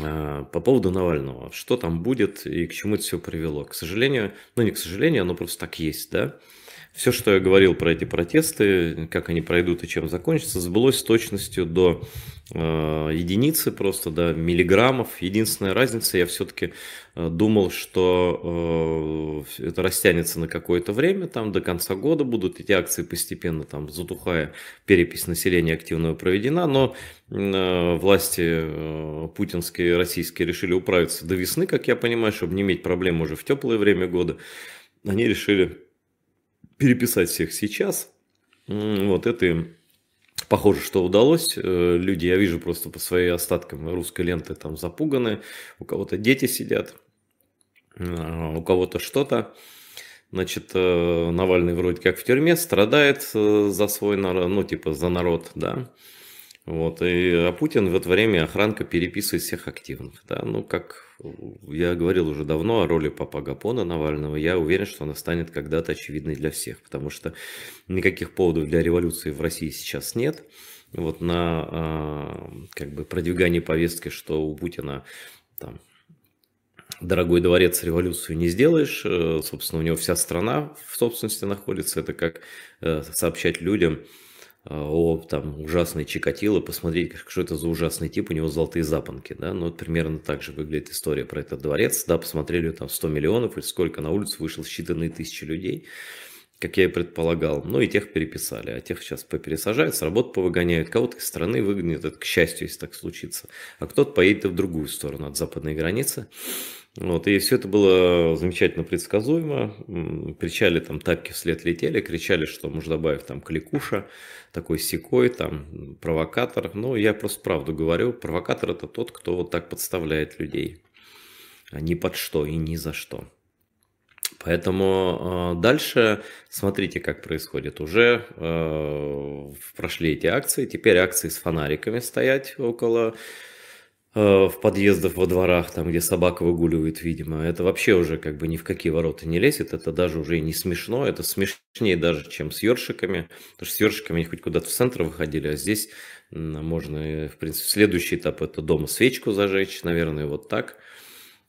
Э, по поводу Навального. Что там будет и к чему это все привело? К сожалению, ну не к сожалению, оно просто так есть, да? Все, что я говорил про эти протесты, как они пройдут и чем закончатся, сбылось с точностью до э, единицы, просто до миллиграммов. Единственная разница, я все-таки э, думал, что э, это растянется на какое-то время, там до конца года будут эти акции постепенно там затухая, перепись населения активно проведена, но э, власти э, путинские, российские решили управиться до весны, как я понимаю, чтобы не иметь проблем уже в теплое время года. Они решили переписать всех сейчас. Вот это им Похоже, что удалось. Э, люди, я вижу, просто по своим остаткам русской ленты там запуганы. У кого-то дети сидят, э, у кого-то что-то. Значит, э, Навальный вроде как в тюрьме, страдает за свой народ, ну, типа, за народ, да. Вот, и, а Путин в это время охранка переписывает всех активных. Да? Ну, как я говорил уже давно о роли Папа Гапона Навального, я уверен, что она станет когда-то очевидной для всех, потому что никаких поводов для революции в России сейчас нет. Вот на а, как бы продвигании повестки, что у Путина там дорогой дворец революцию не сделаешь. Э, собственно, у него вся страна в собственности находится. Это как э, сообщать людям, о там ужасной Чикатило, посмотреть, что это за ужасный тип, у него золотые запонки, да, ну вот примерно так же выглядит история про этот дворец, да, посмотрели там 100 миллионов или сколько на улицу вышло, считанные тысячи людей, как я и предполагал, ну и тех переписали, а тех сейчас попересажают, с работы повыгоняют, кого-то из страны выгонят, это к счастью, если так случится, а кто-то поедет в другую сторону от западной границы, вот, и все это было замечательно предсказуемо. Кричали там, тапки вслед летели, кричали, что Муждабаев там кликуша, такой секой, там провокатор. Но ну, я просто правду говорю, провокатор это тот, кто вот так подставляет людей. А ни под что и ни за что. Поэтому э, дальше смотрите, как происходит. Уже э, прошли эти акции, теперь акции с фонариками стоять около Э, в подъездах во дворах, там, где собака выгуливает, видимо. Это вообще уже как бы ни в какие ворота не лезет. Это даже уже и не смешно. Это смешнее даже, чем с ёршиками. Потому что с ёршиками они хоть куда-то в центр выходили, а здесь а можно, э, в принципе, следующий этап – это дома свечку зажечь, наверное, вот так.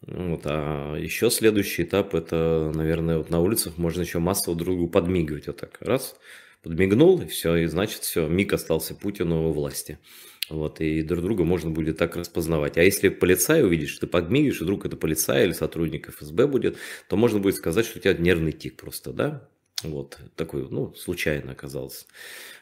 Вот, а еще следующий этап – это, наверное, вот на улицах можно еще массово другу подмигивать вот так. Раз, подмигнул, и все, и значит, все, миг остался Путину во власти. Вот, и друг друга можно будет так распознавать. А если полицай увидишь, ты подмигиваешь, и вдруг это полицай или сотрудник ФСБ будет, то можно будет сказать, что у тебя нервный тик просто, да? Вот, такой, ну, случайно оказался.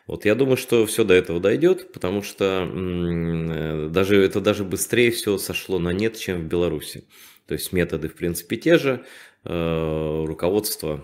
Вот, я думаю, что все до этого дойдет, потому что э, даже, это даже быстрее все сошло на нет, чем в Беларуси. То есть методы, в принципе, те же, э, руководство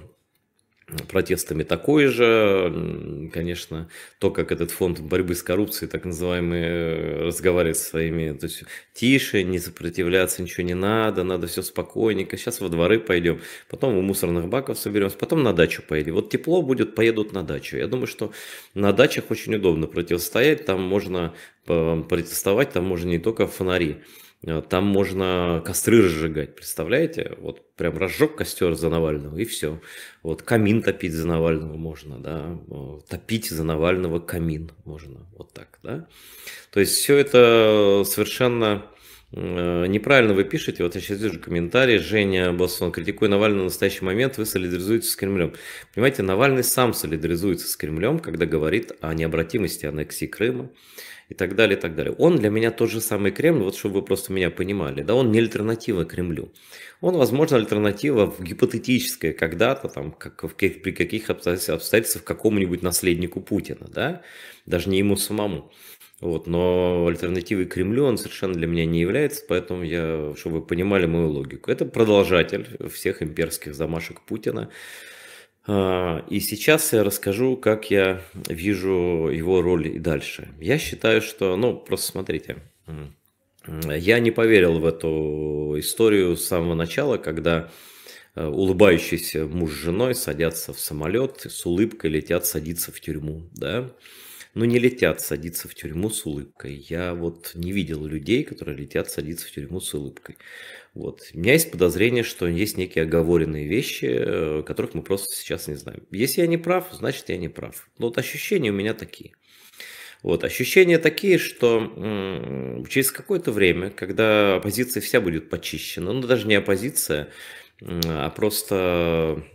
протестами такое же. Конечно, то, как этот фонд борьбы с коррупцией, так называемый, э, разговаривает со своими, то есть тише, не сопротивляться, ничего не надо, надо все спокойненько, сейчас во дворы пойдем, потом у мусорных баков соберемся, потом на дачу поедем. Вот тепло будет, поедут на дачу. Я думаю, что на дачах очень удобно противостоять, там можно э, протестовать, там можно не только фонари Э, там можно костры разжигать, представляете? Вот прям разжег костер за Навального и все. Вот камин топить за Навального можно, да? Э, топить за Навального камин можно, вот так, да? То есть все это совершенно Э, неправильно вы пишете, вот я сейчас вижу комментарий, Женя Бассон, критикуя Навального в настоящий момент, вы солидаризуетесь с Кремлем. Понимаете, Навальный сам солидаризуется с Кремлем, когда говорит о необратимости аннексии Крыма и так далее, и так далее. Он для меня тот же самый Кремль, вот чтобы вы просто меня понимали, да, он не альтернатива Кремлю. Он, возможно, альтернатива гипотетическая когда-то, там, как, в каких, при каких обстоятельствах, обстоятельствах какому-нибудь наследнику Путина, да, даже не ему самому. Вот, но альтернативой Кремлю он совершенно для меня не является, поэтому я, чтобы вы понимали мою логику, это продолжатель всех имперских замашек Путина. А, и сейчас я расскажу, как я вижу его роль и дальше. Я считаю, что, ну, просто смотрите, я не поверил в эту историю с самого начала, когда э, улыбающийся муж с женой садятся в самолет, с улыбкой летят садиться в тюрьму, да, ну, не летят садиться в тюрьму с улыбкой. Я вот не видел людей, которые летят садиться в тюрьму с улыбкой. Вот. У меня есть подозрение, что есть некие оговоренные вещи, э, которых мы просто сейчас не знаем. Если я не прав, значит я не прав. Но вот ощущения у меня такие. Вот. Ощущения такие, что м- через какое-то время, когда оппозиция вся будет почищена, ну даже не оппозиция, а просто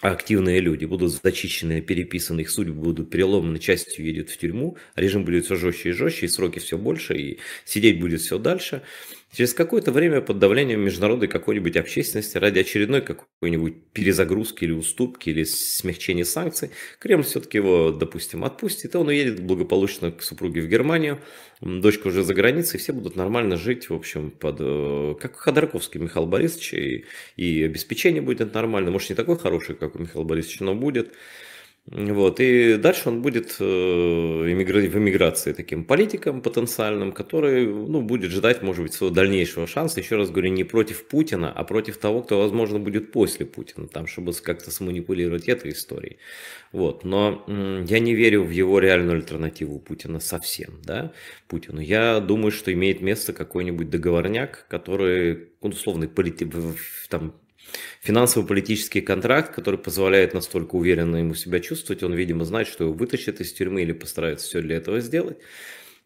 активные люди будут зачищены, переписаны, их судьбы будут переломаны, частью едет в тюрьму, режим будет все жестче и жестче, и сроки все больше, и сидеть будет все дальше. Через какое-то время под давлением международной какой-нибудь общественности ради очередной какой-нибудь перезагрузки или уступки или смягчения санкций Кремль все-таки его, допустим, отпустит, и он уедет благополучно к супруге в Германию, дочка уже за границей, все будут нормально жить, в общем, под, э, как Ходорковский Михаил Борисович, и, и обеспечение будет нормально, может не такое хорошее, как у Михаила Борисовича, но будет. Вот. И дальше он будет э, в эмиграции таким политиком потенциальным, который ну, будет ждать, может быть, своего дальнейшего шанса. Еще раз говорю, не против Путина, а против того, кто, возможно, будет после Путина, там, чтобы как-то сманипулировать этой историей. Вот. Но я не верю в его реальную альтернативу Путина совсем, да, Путину. Я думаю, что имеет место какой-нибудь договорняк, который, условный, полит... там, Финансово-политический контракт, который позволяет настолько уверенно ему себя чувствовать, он, видимо, знает, что его вытащат из тюрьмы или постараются все для этого сделать.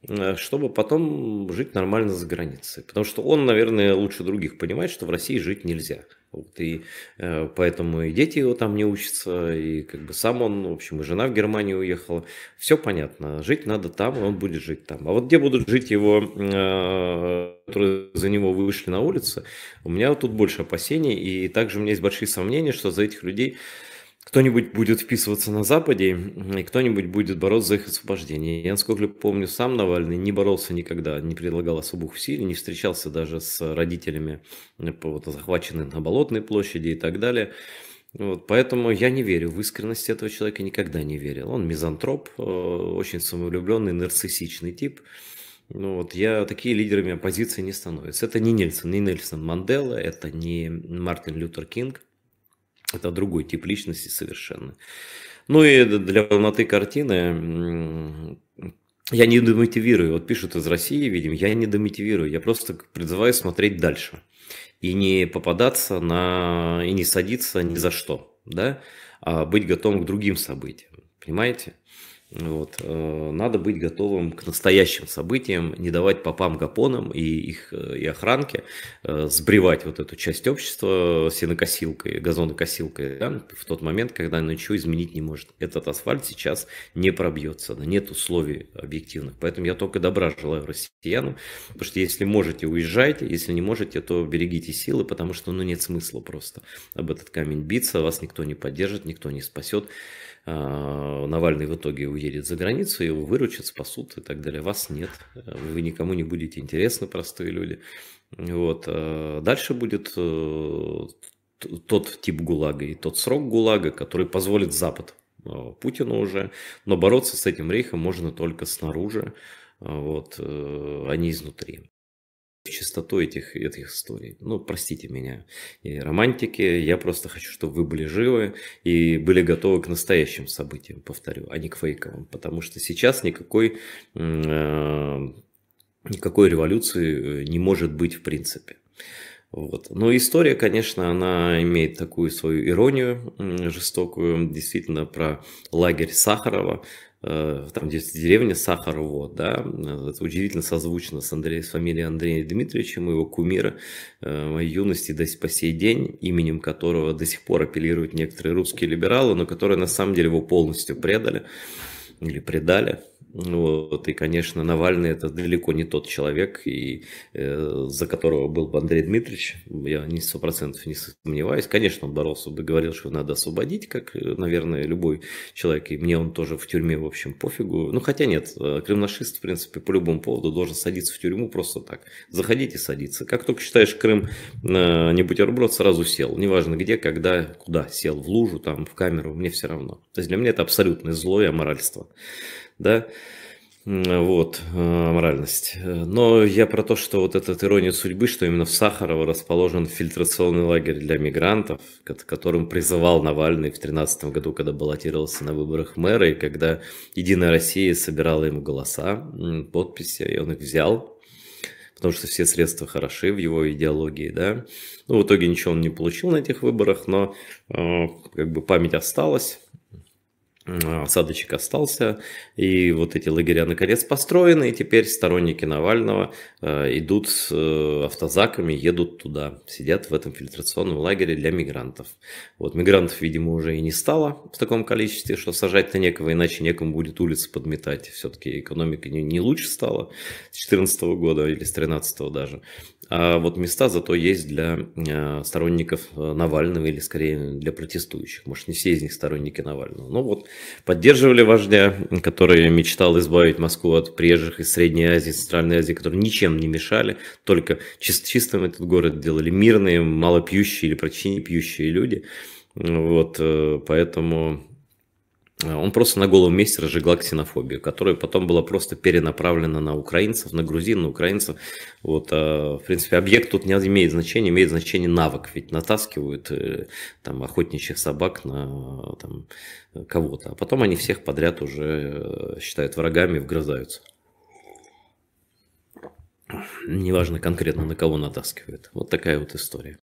Э, чтобы потом жить нормально за границей. Потому что он, наверное, лучше других понимает, что в России жить нельзя. Вот, и э, поэтому и дети его там не учатся, и как бы сам он, в общем, и жена в Германию уехала. Все понятно, жить надо там, и он будет жить там. А вот где будут жить его, э, которые за него вышли на улицу, у меня вот тут больше опасений, и также у меня есть большие сомнения, что за этих людей кто-нибудь будет вписываться на Западе, и кто-нибудь будет бороться за их освобождение. Я, насколько помню, сам Навальный не боролся никогда, не предлагал особых усилий, не встречался даже с родителями, вот, захваченных на Болотной площади и так далее. Вот, поэтому я не верю в искренность этого человека, никогда не верил. Он мизантроп, э, очень самовлюбленный, нарциссичный тип. Ну вот, я такие лидерами оппозиции не становятся. Это не Нельсон, не Нельсон Мандела, это не Мартин Лютер Кинг – это другой тип личности совершенно. Ну и для полноты картины я не демотивирую. Вот пишут из России, видим, я не демотивирую. Я просто призываю смотреть дальше. И не попадаться на... и не садиться ни за что. Да? А быть готовым к другим событиям. Понимаете? Вот. Э, надо быть готовым к настоящим событиям, не давать попам гапонам и их э, и охранке э, сбривать вот эту часть общества сенокосилкой, газонокосилкой да, в тот момент, когда ничего изменить не может. Этот асфальт сейчас не пробьется, да, нет условий объективных. Поэтому я только добра желаю россиянам, потому что если можете, уезжайте, если не можете, то берегите силы, потому что ну, нет смысла просто об этот камень биться, вас никто не поддержит, никто не спасет. А, Навальный в итоге уедет за границу, его выручат, спасут и так далее. Вас нет, вы никому не будете интересны, простые люди. Вот. А, дальше будет э, тот тип ГУЛАГа и тот срок ГУЛАГа, который позволит Запад э, Путину уже, но бороться с этим рейхом можно только снаружи, э, вот, а не изнутри чистоту этих, этих историй. Ну, простите меня, и романтики, я просто хочу, чтобы вы были живы и были готовы к настоящим событиям, повторю, а не к фейковым, потому что сейчас никакой, э, никакой революции э, не может быть в принципе. Вот. Но история, конечно, она имеет такую свою иронию жестокую, действительно, про лагерь Сахарова, э, там где деревня Сахарово, да, э, это удивительно созвучно с, Андреем, с фамилией Андрея Дмитриевича, моего кумира, э, моей юности до по сей день, именем которого до сих пор апеллируют некоторые русские либералы, но которые на самом деле его полностью предали или предали, вот, и, конечно, Навальный это далеко не тот человек, и, э, за которого был бы Андрей Дмитриевич, я ни сто процентов не сомневаюсь. Конечно, он боролся, бы говорил, что надо освободить, как, э, наверное, любой человек, и мне он тоже в тюрьме, в общем, пофигу. Ну, хотя нет, э, крымнашист, в принципе, по любому поводу должен садиться в тюрьму просто так. заходите садиться. Как только считаешь Крым э, а не бутерброд, сразу сел. Неважно где, когда, куда сел, в лужу, там, в камеру, мне все равно. То есть для меня это абсолютное зло и аморальство да, вот, э, моральность. Э, но я про то, что вот этот ирония судьбы, что именно в Сахарово расположен фильтрационный лагерь для мигрантов, к которым призывал Навальный в 2013 году, когда баллотировался на выборах мэра, и когда «Единая Россия» собирала ему голоса, подписи, и он их взял, потому что все средства хороши в его идеологии, да. Ну, в итоге ничего он не получил на этих выборах, но э, как бы память осталась. Э, садочек остался, и вот эти лагеря наконец построены, и теперь сторонники Навального э, идут с э, автозаками, едут туда, сидят в этом фильтрационном лагере для мигрантов. Вот мигрантов, видимо, уже и не стало в таком количестве, что сажать-то некого, иначе некому будет улицы подметать. Все-таки экономика не, не лучше стала с 2014 года или с 2013 даже. А вот места зато есть для э, сторонников э, Навального или скорее для протестующих. Может, не все из них сторонники Навального. Но вот поддерживали вождя, который мечтал избавить Москву от приезжих из Средней Азии, Центральной Азии, которые ничем не мешали, только чист чистым этот город делали мирные, малопьющие или почти не пьющие люди. Вот, э, поэтому он просто на голом месте разжигал ксенофобию, которая потом была просто перенаправлена на украинцев, на грузин, на украинцев. Вот, э, в принципе, объект тут не имеет значения, имеет значение навык, ведь натаскивают э, там охотничьих собак на там, кого-то, а потом они всех подряд уже э, считают врагами и вгрызаются. Неважно конкретно на кого натаскивают. Вот такая вот история.